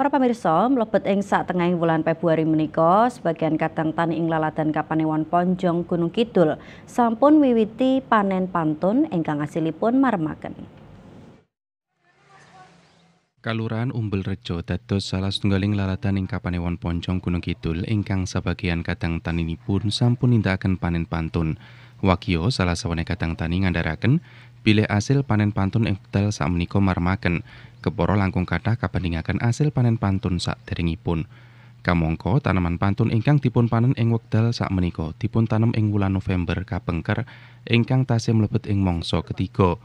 Para pemirsa, mlebet ing sak tengahing bulan Februari menika, sebagian kadang tani ing laladan Kapanewan Ponjong Gunung Kidul sampun wiwiti panen pantun ingkang asilipun marmaken. Kalurahan Umbel Rejo dados salah setunggaling laladan ing Kapanewan Ponjong Gunung Kidul ingkang sebagian kadang pun sampun nindakaken panen pantun. Wakio salah sawane kadang tani ngandaraken bilih hasil panen pantun ing wekdal sakmenika marmaken keporo langkung kathah kabandhingaken hasil panen pantun sakderengipun Kamangka tanaman pantun ingkang dipun panen ing wekdal sakmenika dipun tanem ing wulan November kapengker ingkang tasih mlebet ing mangsa ketiga.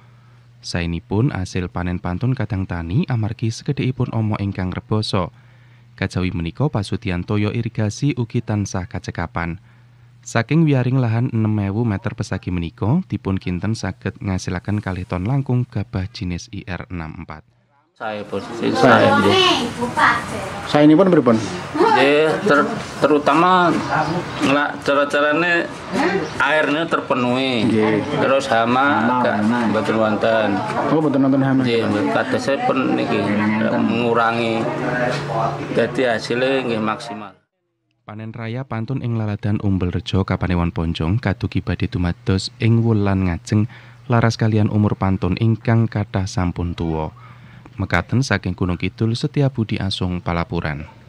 pun hasil panen pantun kadang tani amargi sekedhikipun ama ingkang reboso. Kajawi menika pasutian toyo irigasi ugi tansah kacekapan. Saking wiaring lahan 6000 meter pesagi meniko, dipun kinten saged ngasilakan kali ton langkung gabah jenis IR64. Saya posisi. saya. Saya ini pun berpun. Ya, ter, terutama ngelak cara-caranya airnya terpenuhi. Yeah. Terus hama agak betul wonten. Oh, betul wonten hama. Nggih, kata saya e pun nih mengurangi. Jadi hasilnya nggak maksimal. Panen raya pantun ing laladan Umbel Rejo Kapanewan Ponjong kadugi badhe dumados ing wulan ngajeng laras kalian umur pantun ingkang kata sampun tuwo Mekaten saking Gunung Kidul budi Asung Palapuran.